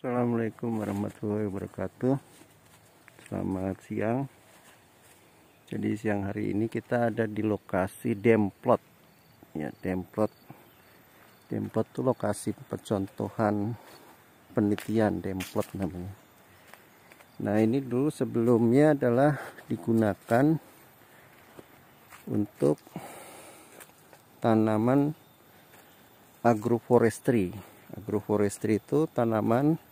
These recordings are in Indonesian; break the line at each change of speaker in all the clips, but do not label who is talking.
Assalamualaikum warahmatullahi wabarakatuh Selamat siang Jadi siang hari ini kita ada di lokasi Demplot Ya Demplot Demplot itu lokasi percontohan penelitian Demplot namanya Nah ini dulu sebelumnya adalah digunakan Untuk Tanaman Agroforestry Agroforestry itu tanaman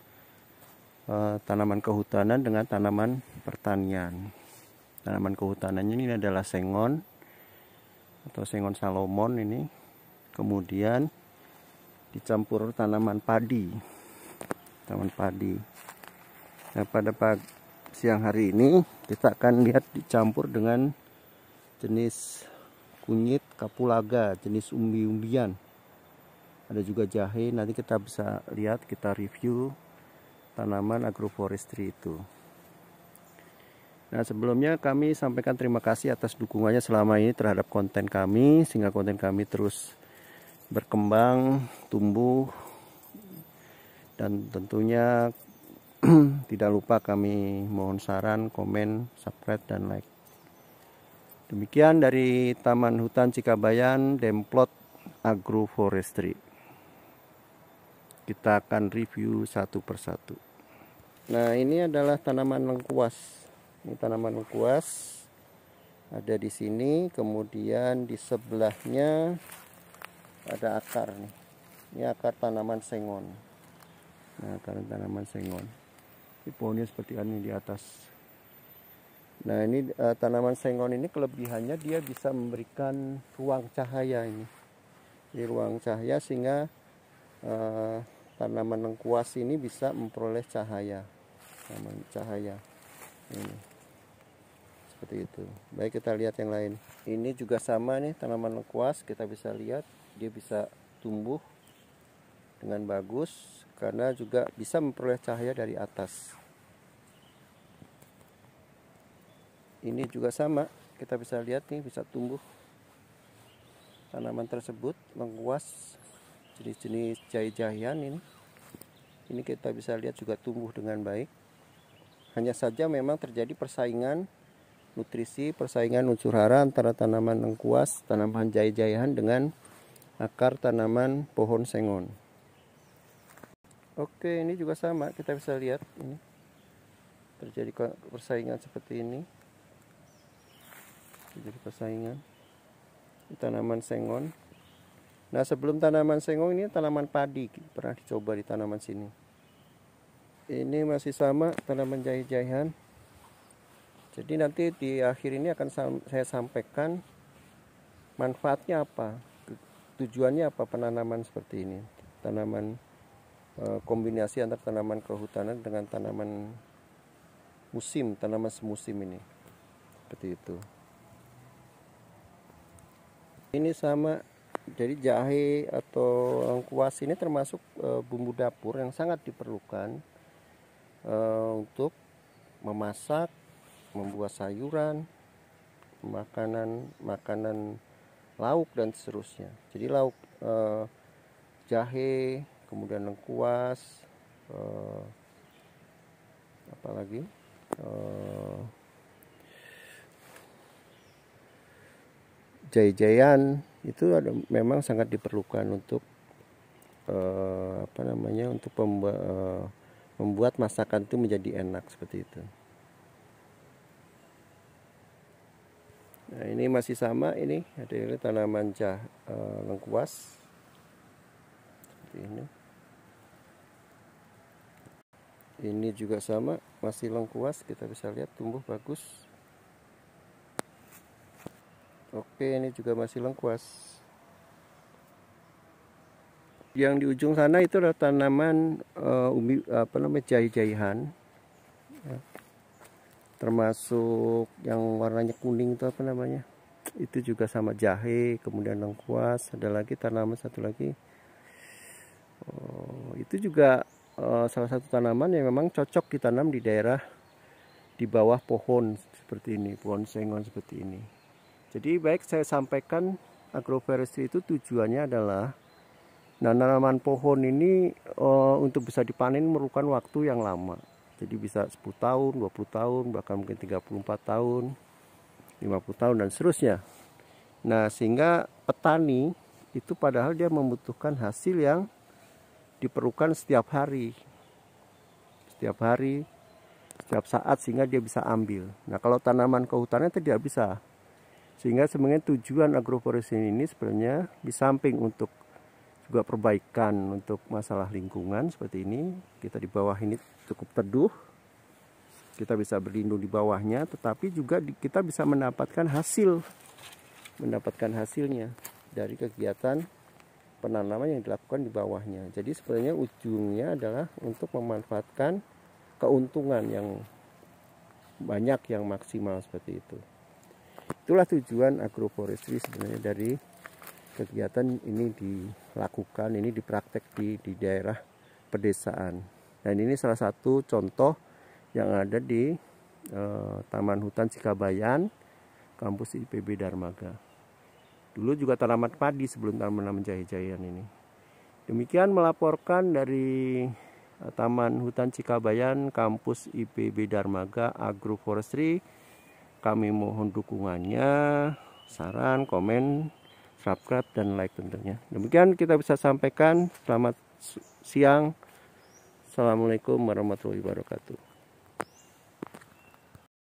Eh, tanaman kehutanan dengan tanaman pertanian. Tanaman kehutanannya ini adalah sengon atau sengon salomon ini. Kemudian dicampur tanaman padi. Tanaman padi. Nah, pada pagi, siang hari ini kita akan lihat dicampur dengan jenis kunyit kapulaga, jenis umbi-umbian. Ada juga jahe, nanti kita bisa lihat, kita review tanaman agroforestry itu. Nah sebelumnya kami sampaikan terima kasih atas dukungannya selama ini terhadap konten kami sehingga konten kami terus berkembang, tumbuh dan tentunya tidak lupa kami mohon saran, komen, subscribe dan like. Demikian dari Taman Hutan Cikabayan Demplot Agroforestry. Kita akan review satu persatu. Nah ini adalah tanaman lengkuas. Ini tanaman lengkuas ada di sini, kemudian di sebelahnya ada akar nih. Ini akar tanaman sengon. Nah akar tanaman sengon. Ini pohonnya seperti ini di atas. Nah ini uh, tanaman sengon ini kelebihannya dia bisa memberikan ruang cahaya ini. Di ruang cahaya sehingga uh, tanaman lengkuas ini bisa memperoleh cahaya sama cahaya ini seperti itu baik kita lihat yang lain ini juga sama nih tanaman lengkuas kita bisa lihat dia bisa tumbuh dengan bagus karena juga bisa memperoleh cahaya dari atas ini juga sama kita bisa lihat nih bisa tumbuh tanaman tersebut lengkuas jenis-jenis jahe-jahean ini ini kita bisa lihat juga tumbuh dengan baik hanya saja memang terjadi persaingan nutrisi, persaingan unsur hara antara tanaman lengkuas, tanaman jahe jayahan dengan akar tanaman pohon sengon. Oke, ini juga sama, kita bisa lihat ini. Terjadi persaingan seperti ini. Terjadi persaingan tanaman sengon. Nah, sebelum tanaman sengon ini tanaman padi pernah dicoba di tanaman sini ini masih sama tanaman jahe jahean jadi nanti di akhir ini akan saya sampaikan manfaatnya apa tujuannya apa penanaman seperti ini tanaman eh, kombinasi antara tanaman kehutanan dengan tanaman musim tanaman semusim ini seperti itu ini sama jadi jahe atau lengkuas ini termasuk eh, bumbu dapur yang sangat diperlukan Eh, untuk memasak, membuat sayuran, makanan makanan lauk dan seterusnya. Jadi lauk e, jahe, kemudian lengkuas, eh, apa apalagi e, itu ada memang sangat diperlukan untuk apa namanya untuk pembuat membuat masakan itu menjadi enak seperti itu. Nah, ini masih sama ini ada ini tanaman cah e, lengkuas seperti ini. Ini juga sama, masih lengkuas kita bisa lihat tumbuh bagus. Oke, ini juga masih lengkuas yang di ujung sana itu adalah tanaman uh, eh, umbi apa namanya jahe jaihan ya. termasuk yang warnanya kuning itu apa namanya itu juga sama jahe kemudian lengkuas ada lagi tanaman satu lagi uh, itu juga uh, salah satu tanaman yang memang cocok ditanam di daerah di bawah pohon seperti ini, pohon sengon seperti ini. Jadi baik saya sampaikan agroforestry itu tujuannya adalah Nah, tanaman pohon ini uh, untuk bisa dipanen memerlukan waktu yang lama. Jadi bisa 10 tahun, 20 tahun, bahkan mungkin 34 tahun, 50 tahun dan seterusnya. Nah, sehingga petani itu padahal dia membutuhkan hasil yang diperlukan setiap hari. Setiap hari, setiap saat sehingga dia bisa ambil. Nah, kalau tanaman kehutanan tidak bisa. Sehingga sebenarnya tujuan agroforestry ini sebenarnya di samping untuk juga perbaikan untuk masalah lingkungan seperti ini. Kita di bawah ini cukup teduh. Kita bisa berlindung di bawahnya, tetapi juga kita bisa mendapatkan hasil mendapatkan hasilnya dari kegiatan penanaman yang dilakukan di bawahnya. Jadi sebenarnya ujungnya adalah untuk memanfaatkan keuntungan yang banyak yang maksimal seperti itu. Itulah tujuan agroforestry sebenarnya dari kegiatan ini dilakukan, ini dipraktek di, di daerah pedesaan. Dan ini salah satu contoh yang ada di eh, Taman Hutan Cikabayan, kampus IPB Darmaga. Dulu juga tanaman padi sebelum tanaman menjahit jahean ini. Demikian melaporkan dari eh, Taman Hutan Cikabayan, kampus IPB Darmaga Agroforestry. Kami mohon dukungannya, saran, komen, subscribe dan like tentunya demikian kita bisa sampaikan selamat siang assalamualaikum warahmatullahi wabarakatuh